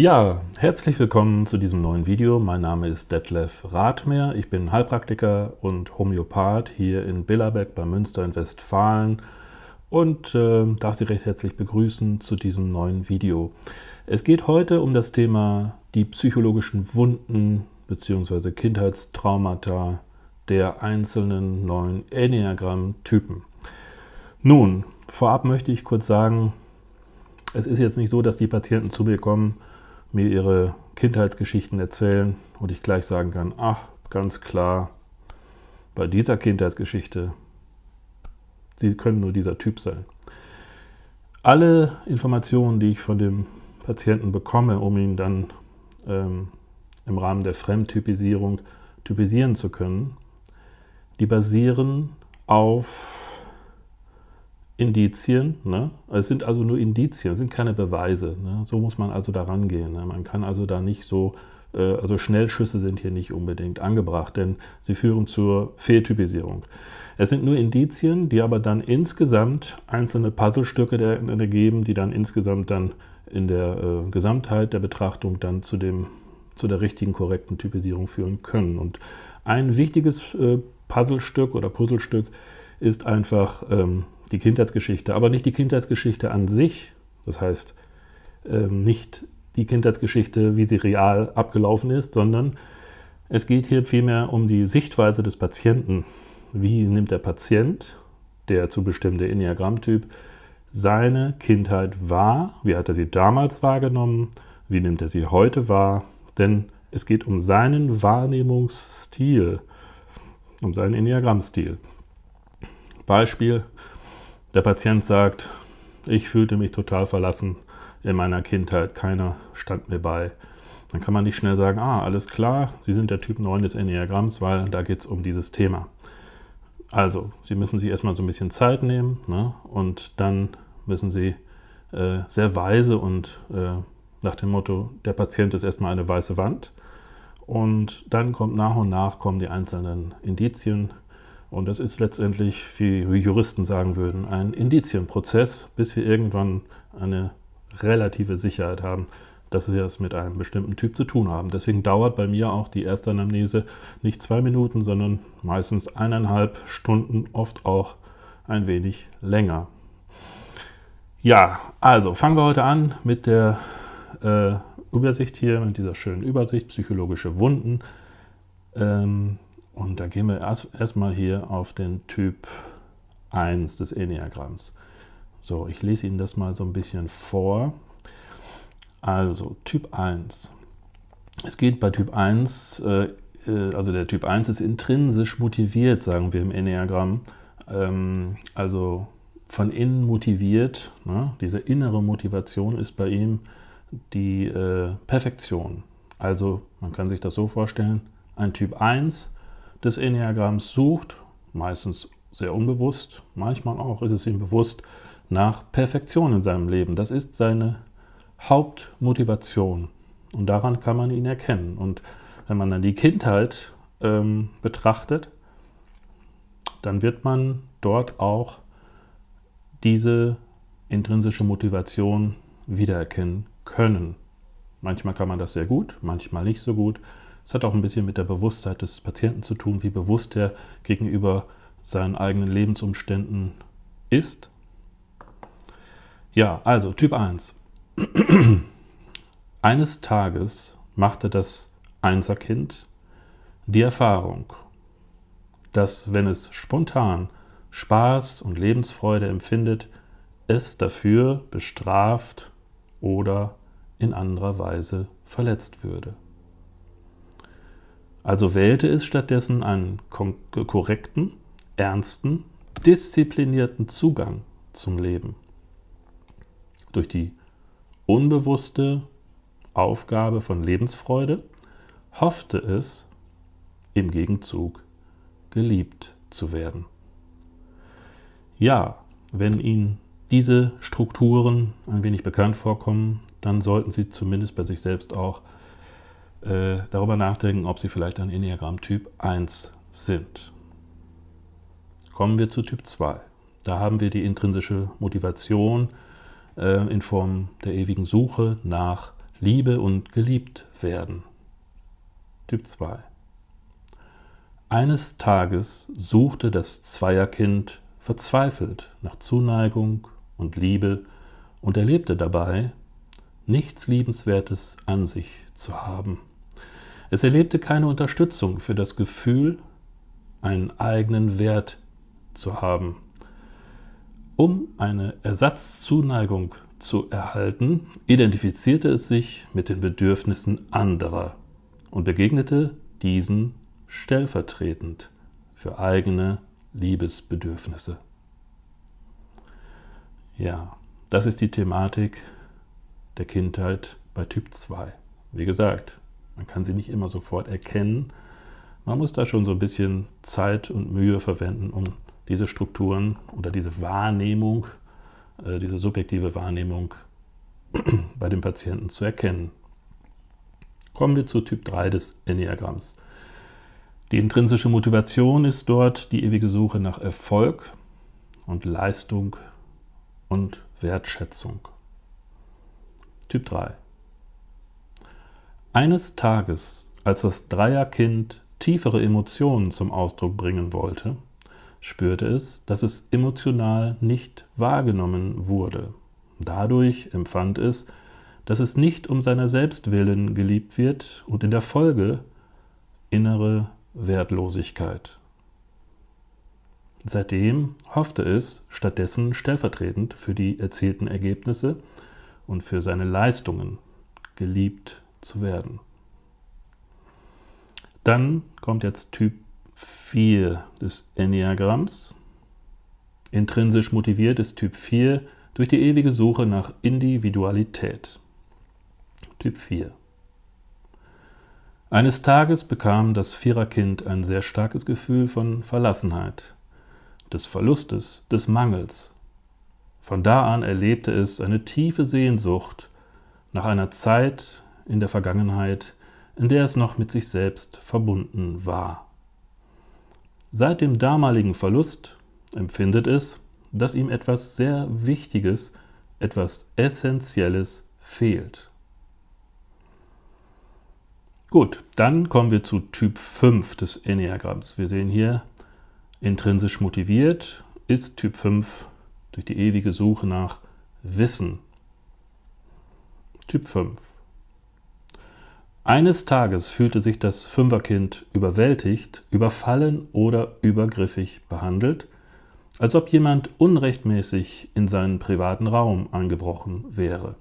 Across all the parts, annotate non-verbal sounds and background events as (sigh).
Ja, herzlich willkommen zu diesem neuen Video. Mein Name ist Detlef Rathmeer. Ich bin Heilpraktiker und Homöopath hier in Billerbeck bei Münster in Westfalen und äh, darf Sie recht herzlich begrüßen zu diesem neuen Video. Es geht heute um das Thema die psychologischen Wunden bzw. Kindheitstraumata der einzelnen neuen Enneagramm-Typen. Nun, vorab möchte ich kurz sagen, es ist jetzt nicht so, dass die Patienten zu mir kommen mir ihre Kindheitsgeschichten erzählen und ich gleich sagen kann, ach, ganz klar, bei dieser Kindheitsgeschichte, sie können nur dieser Typ sein. Alle Informationen, die ich von dem Patienten bekomme, um ihn dann ähm, im Rahmen der Fremdtypisierung typisieren zu können, die basieren auf Indizien. Ne? Es sind also nur Indizien, es sind keine Beweise. Ne? So muss man also da rangehen. Ne? Man kann also da nicht so, äh, also Schnellschüsse sind hier nicht unbedingt angebracht, denn sie führen zur Fehltypisierung. Es sind nur Indizien, die aber dann insgesamt einzelne Puzzlestücke der, der äh, geben, die dann insgesamt dann in der äh, Gesamtheit der Betrachtung dann zu, dem, zu der richtigen, korrekten Typisierung führen können. Und ein wichtiges äh, Puzzlestück oder Puzzlestück ist einfach ähm, die Kindheitsgeschichte, aber nicht die Kindheitsgeschichte an sich, das heißt ähm, nicht die Kindheitsgeschichte, wie sie real abgelaufen ist, sondern es geht hier vielmehr um die Sichtweise des Patienten. Wie nimmt der Patient, der zu bestimmte Enneagrammtyp, seine Kindheit wahr? Wie hat er sie damals wahrgenommen? Wie nimmt er sie heute wahr? Denn es geht um seinen Wahrnehmungsstil, um seinen Enneagrammstil. Beispiel der Patient sagt, ich fühlte mich total verlassen in meiner Kindheit, keiner stand mir bei. Dann kann man nicht schnell sagen, ah, alles klar, Sie sind der Typ 9 des Enneagramms, weil da geht es um dieses Thema. Also, Sie müssen sich erstmal so ein bisschen Zeit nehmen ne? und dann müssen Sie äh, sehr weise und äh, nach dem Motto, der Patient ist erstmal eine weiße Wand. Und dann kommt nach und nach kommen die einzelnen Indizien, und das ist letztendlich, wie Juristen sagen würden, ein Indizienprozess, bis wir irgendwann eine relative Sicherheit haben, dass wir es mit einem bestimmten Typ zu tun haben. Deswegen dauert bei mir auch die erste Anamnese nicht zwei Minuten, sondern meistens eineinhalb Stunden, oft auch ein wenig länger. Ja, also fangen wir heute an mit der äh, Übersicht hier, mit dieser schönen Übersicht, psychologische Wunden. Ähm, und da gehen wir erstmal hier auf den Typ 1 des Enneagramms. So, ich lese Ihnen das mal so ein bisschen vor. Also, Typ 1. Es geht bei Typ 1, äh, äh, also der Typ 1 ist intrinsisch motiviert, sagen wir im Enneagramm. Ähm, also von innen motiviert. Ne? Diese innere Motivation ist bei ihm die äh, Perfektion. Also man kann sich das so vorstellen, ein Typ 1 des Enneagramms sucht, meistens sehr unbewusst, manchmal auch ist es ihm bewusst, nach Perfektion in seinem Leben. Das ist seine Hauptmotivation und daran kann man ihn erkennen. Und wenn man dann die Kindheit ähm, betrachtet, dann wird man dort auch diese intrinsische Motivation wiedererkennen können. Manchmal kann man das sehr gut, manchmal nicht so gut. Es hat auch ein bisschen mit der Bewusstheit des Patienten zu tun, wie bewusst er gegenüber seinen eigenen Lebensumständen ist. Ja, also Typ 1. (clears throat) Eines Tages machte das Einserkind die Erfahrung, dass wenn es spontan Spaß und Lebensfreude empfindet, es dafür bestraft oder in anderer Weise verletzt würde. Also wählte es stattdessen einen korrekten, ernsten, disziplinierten Zugang zum Leben. Durch die unbewusste Aufgabe von Lebensfreude hoffte es, im Gegenzug geliebt zu werden. Ja, wenn Ihnen diese Strukturen ein wenig bekannt vorkommen, dann sollten Sie zumindest bei sich selbst auch äh, darüber nachdenken, ob sie vielleicht ein Enneagramm Typ 1 sind. Kommen wir zu Typ 2. Da haben wir die intrinsische Motivation äh, in Form der ewigen Suche nach Liebe und geliebt werden. Typ 2. Eines Tages suchte das Zweierkind verzweifelt nach Zuneigung und Liebe und erlebte dabei, nichts Liebenswertes an sich zu haben. Es erlebte keine Unterstützung für das Gefühl, einen eigenen Wert zu haben. Um eine Ersatzzuneigung zu erhalten, identifizierte es sich mit den Bedürfnissen anderer und begegnete diesen stellvertretend für eigene Liebesbedürfnisse. Ja, das ist die Thematik der Kindheit bei Typ 2. Wie gesagt, man kann sie nicht immer sofort erkennen. Man muss da schon so ein bisschen Zeit und Mühe verwenden, um diese Strukturen oder diese Wahrnehmung, äh, diese subjektive Wahrnehmung (clears throat) bei dem Patienten zu erkennen. Kommen wir zu Typ 3 des Enneagramms. Die intrinsische Motivation ist dort die ewige Suche nach Erfolg und Leistung und Wertschätzung. Typ 3. Eines Tages, als das Dreierkind tiefere Emotionen zum Ausdruck bringen wollte, spürte es, dass es emotional nicht wahrgenommen wurde. Dadurch empfand es, dass es nicht um seiner selbst willen geliebt wird und in der Folge innere Wertlosigkeit. Seitdem hoffte es stattdessen stellvertretend für die erzielten Ergebnisse und für seine Leistungen geliebt zu werden. Dann kommt jetzt Typ 4 des Enneagramms. Intrinsisch motiviert ist Typ 4 durch die ewige Suche nach Individualität. Typ 4. Eines Tages bekam das Viererkind ein sehr starkes Gefühl von Verlassenheit, des Verlustes, des Mangels. Von da an erlebte es eine tiefe Sehnsucht nach einer Zeit, in der Vergangenheit, in der es noch mit sich selbst verbunden war. Seit dem damaligen Verlust empfindet es, dass ihm etwas sehr Wichtiges, etwas Essentielles fehlt. Gut, dann kommen wir zu Typ 5 des Enneagramms. Wir sehen hier, intrinsisch motiviert ist Typ 5 durch die ewige Suche nach Wissen. Typ 5. Eines Tages fühlte sich das Fünferkind überwältigt, überfallen oder übergriffig behandelt, als ob jemand unrechtmäßig in seinen privaten Raum eingebrochen wäre.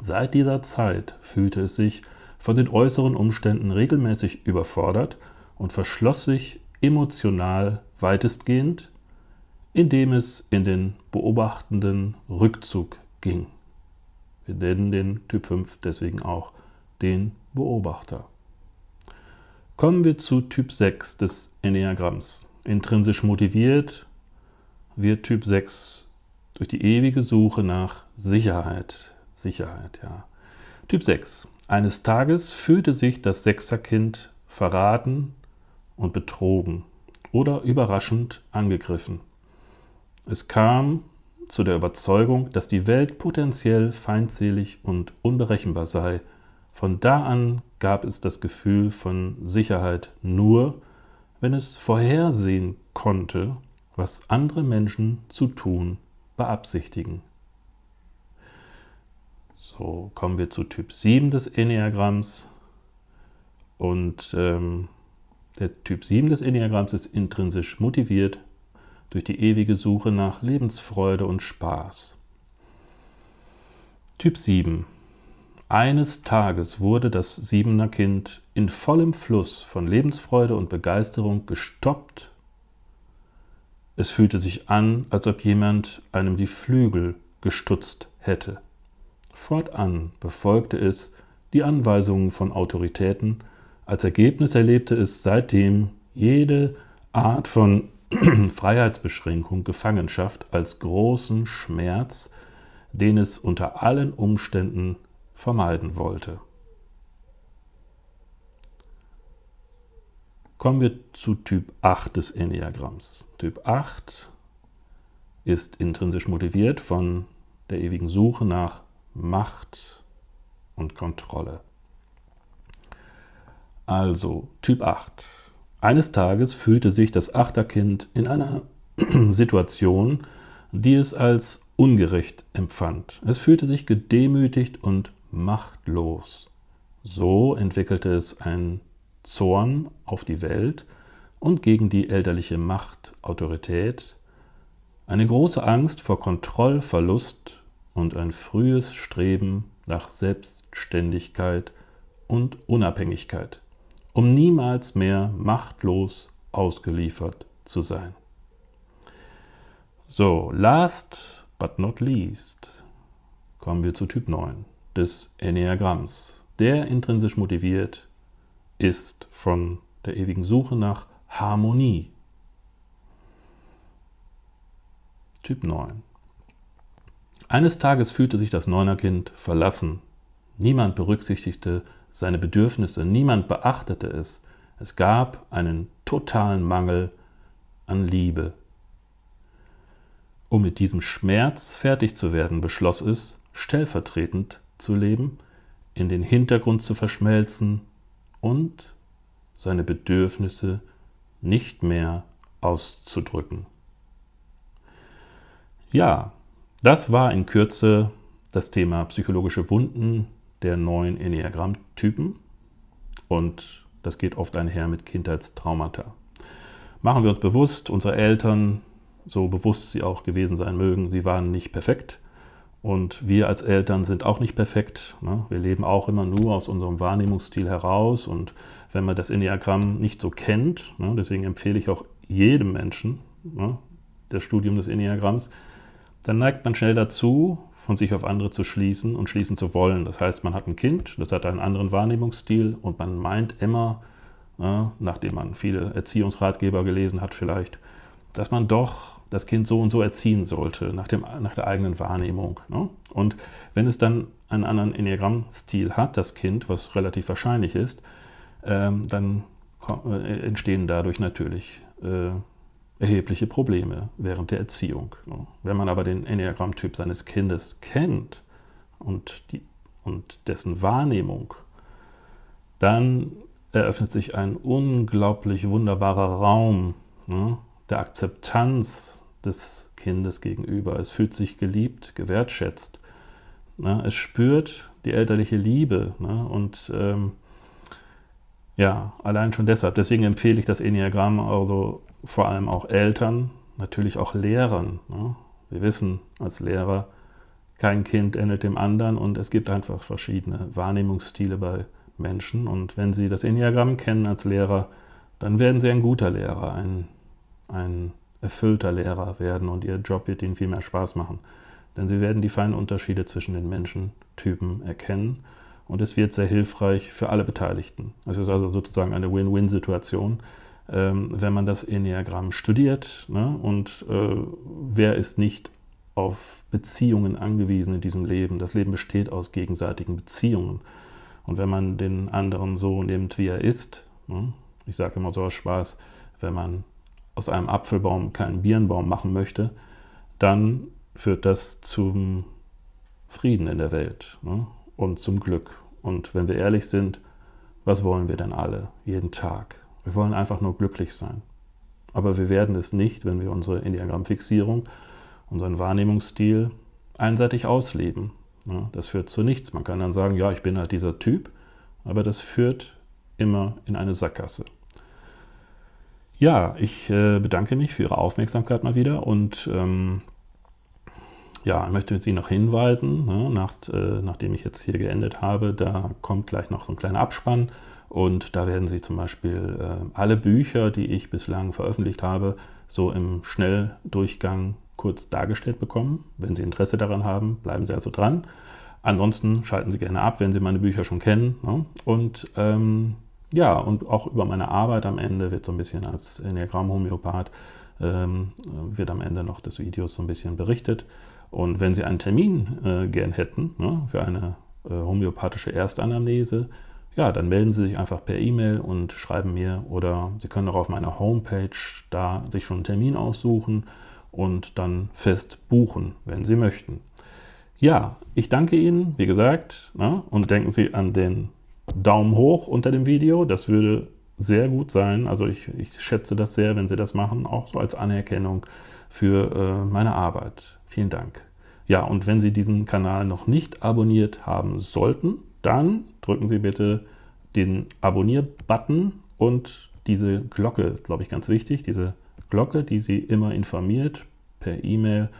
Seit dieser Zeit fühlte es sich von den äußeren Umständen regelmäßig überfordert und verschloss sich emotional weitestgehend, indem es in den beobachtenden Rückzug ging. Wir nennen den Typ 5 deswegen auch den Beobachter. Kommen wir zu Typ 6 des Enneagramms. Intrinsisch motiviert wird Typ 6 durch die ewige Suche nach Sicherheit. Sicherheit, ja. Typ 6. Eines Tages fühlte sich das Sechserkind verraten und betrogen oder überraschend angegriffen. Es kam zu der Überzeugung, dass die Welt potenziell feindselig und unberechenbar sei von da an gab es das Gefühl von Sicherheit nur, wenn es vorhersehen konnte, was andere Menschen zu tun beabsichtigen. So kommen wir zu Typ 7 des Enneagramms. Und ähm, der Typ 7 des Enneagramms ist intrinsisch motiviert durch die ewige Suche nach Lebensfreude und Spaß. Typ 7 eines Tages wurde das Siebener Kind in vollem Fluss von Lebensfreude und Begeisterung gestoppt. Es fühlte sich an, als ob jemand einem die Flügel gestutzt hätte. Fortan befolgte es die Anweisungen von Autoritäten. Als Ergebnis erlebte es seitdem jede Art von (clears throat) Freiheitsbeschränkung, Gefangenschaft als großen Schmerz, den es unter allen Umständen vermeiden wollte. Kommen wir zu Typ 8 des Enneagramms. Typ 8 ist intrinsisch motiviert von der ewigen Suche nach Macht und Kontrolle. Also Typ 8. Eines Tages fühlte sich das Achterkind in einer (clears throat) Situation, die es als ungerecht empfand. Es fühlte sich gedemütigt und machtlos. So entwickelte es einen Zorn auf die Welt und gegen die elterliche Macht, Autorität, eine große Angst vor Kontrollverlust und ein frühes Streben nach Selbstständigkeit und Unabhängigkeit, um niemals mehr machtlos ausgeliefert zu sein. So, last but not least kommen wir zu Typ 9 des Enneagramms. Der intrinsisch motiviert ist von der ewigen Suche nach Harmonie. Typ 9. Eines Tages fühlte sich das Neunerkind verlassen. Niemand berücksichtigte seine Bedürfnisse, niemand beachtete es. Es gab einen totalen Mangel an Liebe. Um mit diesem Schmerz fertig zu werden, beschloss es, stellvertretend zu leben, in den Hintergrund zu verschmelzen und seine Bedürfnisse nicht mehr auszudrücken. Ja, das war in Kürze das Thema psychologische Wunden der neuen Enneagrammtypen und das geht oft einher mit Kindheitstraumata. Machen wir uns bewusst, unsere Eltern, so bewusst sie auch gewesen sein mögen, sie waren nicht perfekt und wir als Eltern sind auch nicht perfekt. Ne? Wir leben auch immer nur aus unserem Wahrnehmungsstil heraus. Und wenn man das Enneagramm nicht so kennt, ne, deswegen empfehle ich auch jedem Menschen ne, das Studium des Enneagramms, dann neigt man schnell dazu, von sich auf andere zu schließen und schließen zu wollen. Das heißt, man hat ein Kind, das hat einen anderen Wahrnehmungsstil und man meint immer, ne, nachdem man viele Erziehungsratgeber gelesen hat vielleicht, dass man doch das Kind so und so erziehen sollte, nach, dem, nach der eigenen Wahrnehmung. Ne? Und wenn es dann einen anderen Enneagramm-Stil hat, das Kind, was relativ wahrscheinlich ist, ähm, dann äh, entstehen dadurch natürlich äh, erhebliche Probleme während der Erziehung. Ne? Wenn man aber den Enneagramm-Typ seines Kindes kennt und, die, und dessen Wahrnehmung, dann eröffnet sich ein unglaublich wunderbarer Raum ne? der Akzeptanz des Kindes gegenüber. Es fühlt sich geliebt, gewertschätzt. Ne? Es spürt die elterliche Liebe. Ne? Und ähm, ja, allein schon deshalb. Deswegen empfehle ich das Enneagramm also vor allem auch Eltern, natürlich auch Lehrern. Ne? Wir wissen als Lehrer, kein Kind ähnelt dem anderen und es gibt einfach verschiedene Wahrnehmungsstile bei Menschen. Und wenn Sie das Enneagramm kennen als Lehrer, dann werden Sie ein guter Lehrer, ein, ein erfüllter Lehrer werden und ihr Job wird ihnen viel mehr Spaß machen. Denn sie werden die feinen Unterschiede zwischen den Menschentypen erkennen und es wird sehr hilfreich für alle Beteiligten. Es ist also sozusagen eine Win-Win-Situation, ähm, wenn man das Enneagramm studiert ne? und äh, wer ist nicht auf Beziehungen angewiesen in diesem Leben. Das Leben besteht aus gegenseitigen Beziehungen. Und wenn man den anderen so nimmt, wie er ist, ne? ich sage immer so aus Spaß, wenn man aus einem Apfelbaum keinen Birnbaum machen möchte, dann führt das zum Frieden in der Welt ne? und zum Glück. Und wenn wir ehrlich sind, was wollen wir denn alle jeden Tag? Wir wollen einfach nur glücklich sein. Aber wir werden es nicht, wenn wir unsere Enneagrammfixierung, unseren Wahrnehmungsstil einseitig ausleben. Ne? Das führt zu nichts. Man kann dann sagen, ja, ich bin halt dieser Typ, aber das führt immer in eine Sackgasse. Ja, ich äh, bedanke mich für Ihre Aufmerksamkeit mal wieder und ähm, ja, ich möchte Sie noch hinweisen, ne, nach, äh, nachdem ich jetzt hier geendet habe, da kommt gleich noch so ein kleiner Abspann und da werden Sie zum Beispiel äh, alle Bücher, die ich bislang veröffentlicht habe, so im Schnelldurchgang kurz dargestellt bekommen. Wenn Sie Interesse daran haben, bleiben Sie also dran. Ansonsten schalten Sie gerne ab, wenn Sie meine Bücher schon kennen. Ne? Und ähm, ja, und auch über meine Arbeit am Ende wird so ein bisschen als Enneagramm-Homöopath ähm, wird am Ende noch des Videos so ein bisschen berichtet. Und wenn Sie einen Termin äh, gern hätten ne, für eine äh, homöopathische Erstanamnese, ja, dann melden Sie sich einfach per E-Mail und schreiben mir oder Sie können auch auf meiner Homepage da sich schon einen Termin aussuchen und dann fest buchen, wenn Sie möchten. Ja, ich danke Ihnen, wie gesagt, ne, und denken Sie an den Daumen hoch unter dem Video. Das würde sehr gut sein. Also ich, ich schätze das sehr, wenn Sie das machen, auch so als Anerkennung für äh, meine Arbeit. Vielen Dank. Ja, und wenn Sie diesen Kanal noch nicht abonniert haben sollten, dann drücken Sie bitte den Abonnier-Button und diese Glocke, glaube ich, ganz wichtig, diese Glocke, die Sie immer informiert per E-Mail,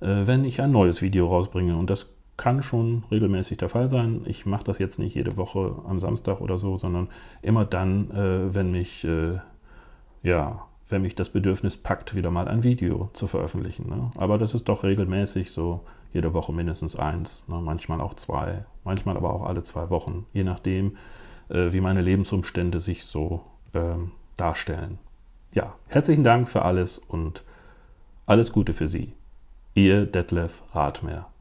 äh, wenn ich ein neues Video rausbringe. Und das kann schon regelmäßig der Fall sein. Ich mache das jetzt nicht jede Woche am Samstag oder so, sondern immer dann, äh, wenn mich, äh, ja, wenn mich das Bedürfnis packt, wieder mal ein Video zu veröffentlichen. Ne? Aber das ist doch regelmäßig so, jede Woche mindestens eins, ne? manchmal auch zwei, manchmal aber auch alle zwei Wochen, je nachdem, äh, wie meine Lebensumstände sich so ähm, darstellen. Ja, herzlichen Dank für alles und alles Gute für Sie. Ihr Detlef Rathmer.